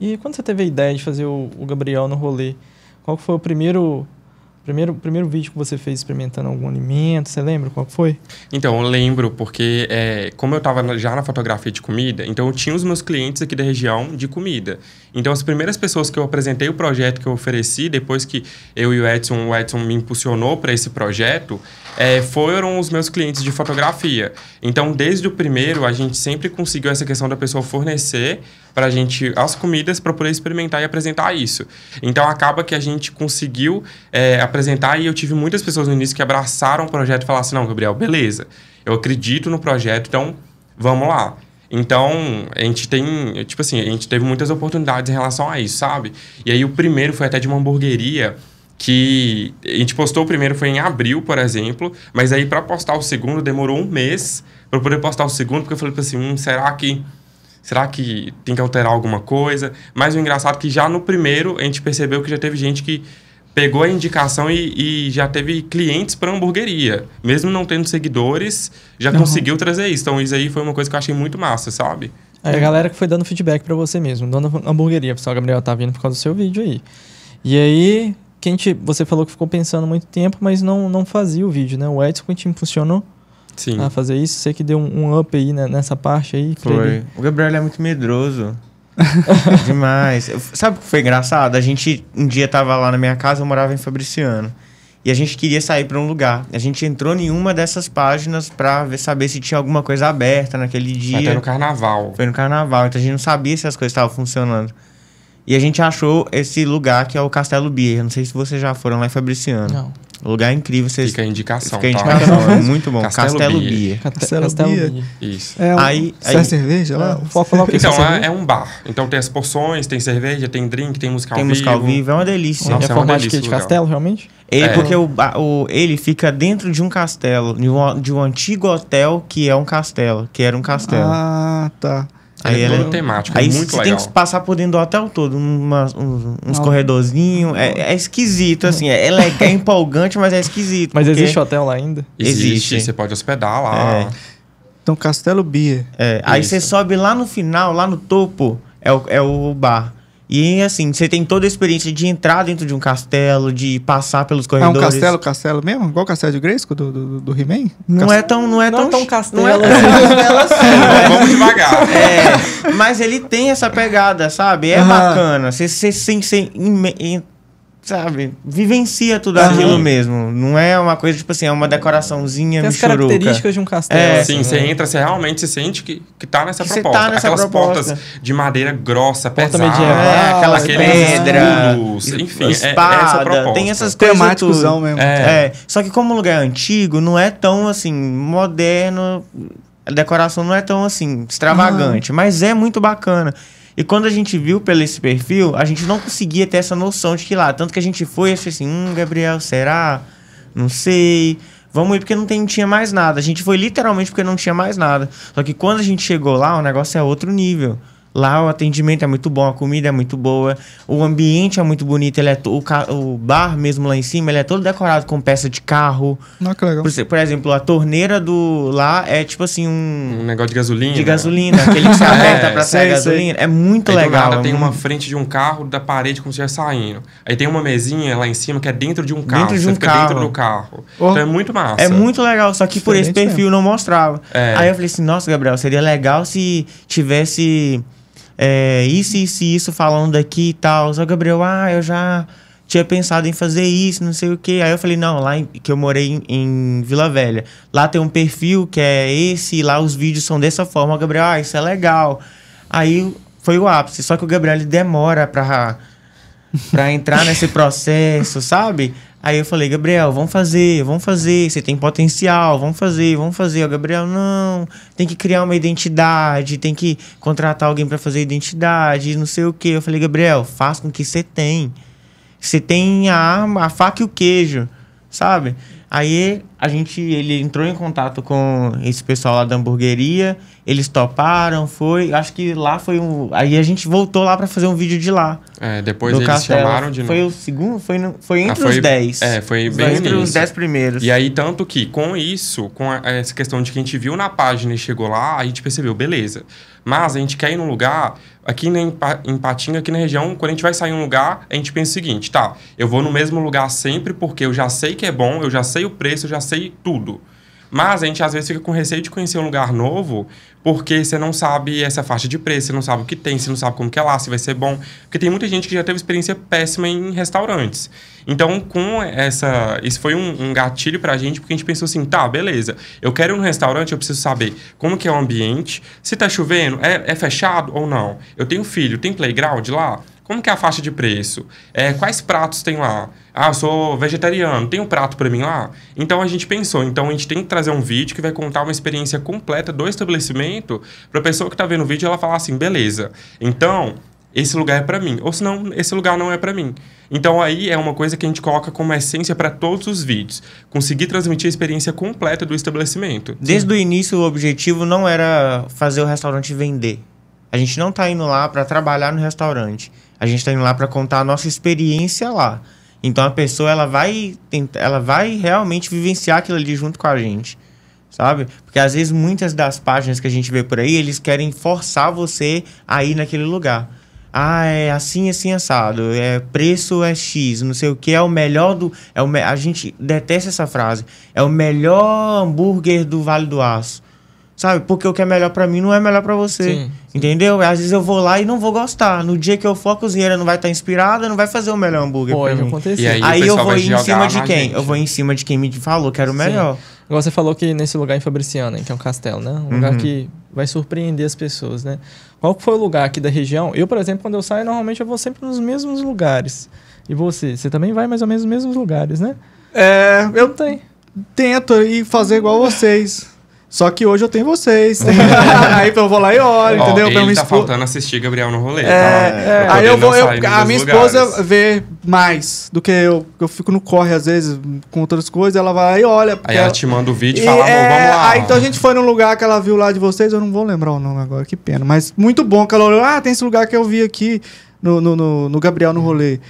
E quando você teve a ideia de fazer o, o Gabriel no rolê, qual foi o primeiro Primeiro, primeiro vídeo que você fez experimentando algum alimento, você lembra qual foi? Então, eu lembro, porque é, como eu estava já na fotografia de comida, então eu tinha os meus clientes aqui da região de comida. Então, as primeiras pessoas que eu apresentei o projeto que eu ofereci, depois que eu e o Edson, o Edson me impulsionou para esse projeto, é, foram os meus clientes de fotografia. Então, desde o primeiro, a gente sempre conseguiu essa questão da pessoa fornecer para a gente as comidas para poder experimentar e apresentar isso. Então, acaba que a gente conseguiu é, apresentar e eu tive muitas pessoas no início que abraçaram o projeto e falaram assim, não, Gabriel, beleza, eu acredito no projeto, então vamos lá. Então, a gente tem, tipo assim, a gente teve muitas oportunidades em relação a isso, sabe? E aí o primeiro foi até de uma hamburgueria que a gente postou o primeiro foi em abril, por exemplo, mas aí para postar o segundo demorou um mês para poder postar o segundo, porque eu falei assim, hum, será que será que tem que alterar alguma coisa? Mas o engraçado é que já no primeiro a gente percebeu que já teve gente que pegou a indicação e, e já teve clientes para hamburgueria. Mesmo não tendo seguidores, já uhum. conseguiu trazer isso. Então isso aí foi uma coisa que eu achei muito massa, sabe? É a galera que foi dando feedback para você mesmo, dando hamburgueria, pessoal, Gabriel tá vindo por causa do seu vídeo aí. E aí, quem te, você falou que ficou pensando muito tempo, mas não, não fazia o vídeo, né? O Edson que time funcionou Sim. a fazer isso, você que deu um, um up aí né, nessa parte aí. Foi. O Gabriel é muito medroso. Demais. Sabe o que foi engraçado? A gente um dia tava lá na minha casa, eu morava em Fabriciano. E a gente queria sair para um lugar. A gente entrou em uma dessas páginas pra ver, saber se tinha alguma coisa aberta naquele dia. Até no carnaval. Foi no carnaval, então a gente não sabia se as coisas estavam funcionando. E a gente achou esse lugar que é o Castelo Bier. Não sei se vocês já foram lá em Fabriciano. Não. Lugar incrível. Vocês... Fica a indicação. Fica a tá? indicação. Tá? muito bom. Castelo, Castelo Bia. Bia. Castelo, Castelo Bia. Isso. É um, aí, é aí, é cerveja lá? É, falar então, é, é, é um bar. Então tem as porções, tem cerveja, tem drink, tem música tem ao vivo. Tem música ao vivo. É uma delícia. Nossa, é, é uma delícia, de castelo, realmente? É, é. porque o, o, ele fica dentro de um castelo, de um, de um antigo hotel que é um castelo, que era um castelo. Ah, tá. Aí é todo é temático, é aí é muito legal. tem que passar por dentro do hotel todo, uma, uns, uns corredorzinhos. É, é, esquisito, assim. É, é, é empolgante, mas é esquisito. Mas existe hotel lá ainda? Existe, existe. Você pode hospedar lá. Então, Castelo Bia. aí você sobe lá no final, lá no topo, é o, é o bar. E assim, você tem toda a experiência de entrar dentro de um castelo, de passar pelos corredores. É um castelo, castelo mesmo? Igual o castelo de Grayskull do, do, do He-Man? Não é tão. Não é não é tão, tão castelo. Não é né? tão castelo assim. Né? Vamos devagar. É, mas ele tem essa pegada, sabe? É uhum. bacana. Você, você, você, sabe, vivencia tudo uhum. aquilo mesmo. Não é uma coisa, tipo assim, é uma decoraçãozinha, Tem as michuruca. características de um castelo. É, assim, sim, você né? entra, você realmente se sente que, que tá nessa que proposta. Tá nessa Aquelas proposta. portas de madeira grossa, Porta pesada. Medieval, é, aquelas é, pedra, enfim, espada, é, é, essa proposta. Tem essas coisas mesmo. É. é. é. Só que como o lugar é antigo, não é tão, assim, moderno... A decoração não é tão, assim, extravagante. Uhum. Mas é muito bacana. E quando a gente viu pelo esse perfil, a gente não conseguia ter essa noção de que lá. Tanto que a gente foi e achou assim, hum, Gabriel, será? Não sei. Vamos ir porque não, tem, não tinha mais nada. A gente foi literalmente porque não tinha mais nada. Só que quando a gente chegou lá, o negócio é outro nível. Lá o atendimento é muito bom, a comida é muito boa, o ambiente é muito bonito, ele é o, o bar mesmo lá em cima, ele é todo decorado com peça de carro. Ah, que legal. Por, por exemplo, a torneira do lá é tipo assim um... Um negócio de gasolina. De gasolina, né? aquele que você é, aperta é, pra sair sei, gasolina. É muito aí, legal. nada, é tem muito... uma frente de um carro da parede como se estivesse saindo. Aí tem uma mesinha lá em cima que é dentro de um carro. Dentro de um carro. dentro do carro. Oh. Então é muito massa. É muito legal, só que Diferente por esse perfil mesmo. não mostrava. É. Aí eu falei assim, nossa, Gabriel, seria legal se tivesse é, isso, isso isso falando daqui e tal. Só Gabriel, ah, eu já tinha pensado em fazer isso, não sei o quê. Aí eu falei, não, lá em, que eu morei em, em, Vila Velha, lá tem um perfil que é esse, e lá os vídeos são dessa forma. O Gabriel, ah, isso é legal. Aí foi o ápice. Só que o Gabriel ele demora pra, pra entrar nesse processo, sabe? Aí eu falei, Gabriel, vamos fazer, vamos fazer, você tem potencial, vamos fazer, vamos fazer. O Gabriel, não, tem que criar uma identidade, tem que contratar alguém para fazer identidade, não sei o quê. Eu falei, Gabriel, faça com que você tem. Você tem a arma, a faca e o queijo, sabe? Aí a gente, ele entrou em contato com esse pessoal lá da hamburgueria, eles toparam, foi, acho que lá foi um, aí a gente voltou lá para fazer um vídeo de lá. É, depois eles Castelo. chamaram de novo. Foi o segundo, foi no, foi ah, entre ah, foi, os 10. É, foi bem foi entre início. os 10 primeiros. E aí tanto que com isso, com a, essa questão de que a gente viu na página e chegou lá, a gente percebeu, beleza. Mas a gente quer ir num lugar aqui em, em Patinga, aqui na região, quando a gente vai sair em um lugar, a gente pensa o seguinte, tá, eu vou no mesmo lugar sempre porque eu já sei que é bom, eu já sei o preço, eu já sei tudo. Mas a gente às vezes fica com receio de conhecer um lugar novo, porque você não sabe essa faixa de preço, você não sabe o que tem, você não sabe como que é lá, se vai ser bom. Porque tem muita gente que já teve experiência péssima em restaurantes. Então, com essa. Isso foi um, um gatilho pra gente, porque a gente pensou assim: tá, beleza, eu quero ir num restaurante, eu preciso saber como que é o ambiente, se tá chovendo, é, é fechado ou não. Eu tenho filho, tem playground lá? Como que é a faixa de preço? É, quais pratos tem lá? Ah, eu sou vegetariano, tem um prato para mim lá? Então a gente pensou, então a gente tem que trazer um vídeo que vai contar uma experiência completa do estabelecimento para a pessoa que está vendo o vídeo ela falar assim, beleza. Então, esse lugar é para mim, ou senão esse lugar não é para mim. Então aí é uma coisa que a gente coloca como essência para todos os vídeos, conseguir transmitir a experiência completa do estabelecimento. Desde o início o objetivo não era fazer o restaurante vender. A gente não está indo lá para trabalhar no restaurante. A gente está indo lá para contar a nossa experiência lá. Então a pessoa ela vai ela vai realmente vivenciar aquilo ali junto com a gente, sabe? Porque às vezes muitas das páginas que a gente vê por aí, eles querem forçar você a ir naquele lugar. Ah, é assim, assim, assado. É preço é X, não sei o que. É o melhor do. É o, a gente detesta essa frase. É o melhor hambúrguer do Vale do Aço. Sabe? Porque o que é melhor para mim não é melhor para você. Sim, entendeu? Às vezes eu vou lá e não vou gostar. No dia que eu for, a cozinheira não vai estar tá inspirada, não vai fazer o melhor hambúrguer Pô, pra mim. Acontecer. E aí, aí eu vou em cima de quem? Gente. Eu vou em cima de quem me falou que era o melhor. Sim. você falou que nesse lugar em Fabriciana, que é um castelo, né? Um uhum. lugar que vai surpreender as pessoas, né? Qual foi o lugar aqui da região? Eu, por exemplo, quando eu saio, normalmente eu vou sempre nos mesmos lugares. E você? Você também vai mais ou menos nos mesmos lugares, né? É, eu tenho. Tento ir fazer igual vocês. Só que hoje eu tenho vocês. aí eu vou lá e olho, Ó, entendeu? Ele pra tá expo... faltando assistir Gabriel no rolê. É, tá? é. é. Aí eu vou. Eu, a minha lugares. esposa vê mais do que eu. Eu fico no corre, às vezes, com outras coisas, ela vai e olha. Aí ela, ela te manda o vídeo e fala, é, vamos lá. Aí então a gente foi num lugar que ela viu lá de vocês, eu não vou lembrar o nome agora, que pena. Mas muito bom que ela olhou, ah, tem esse lugar que eu vi aqui. No, no, no, no Gabriel no rolê.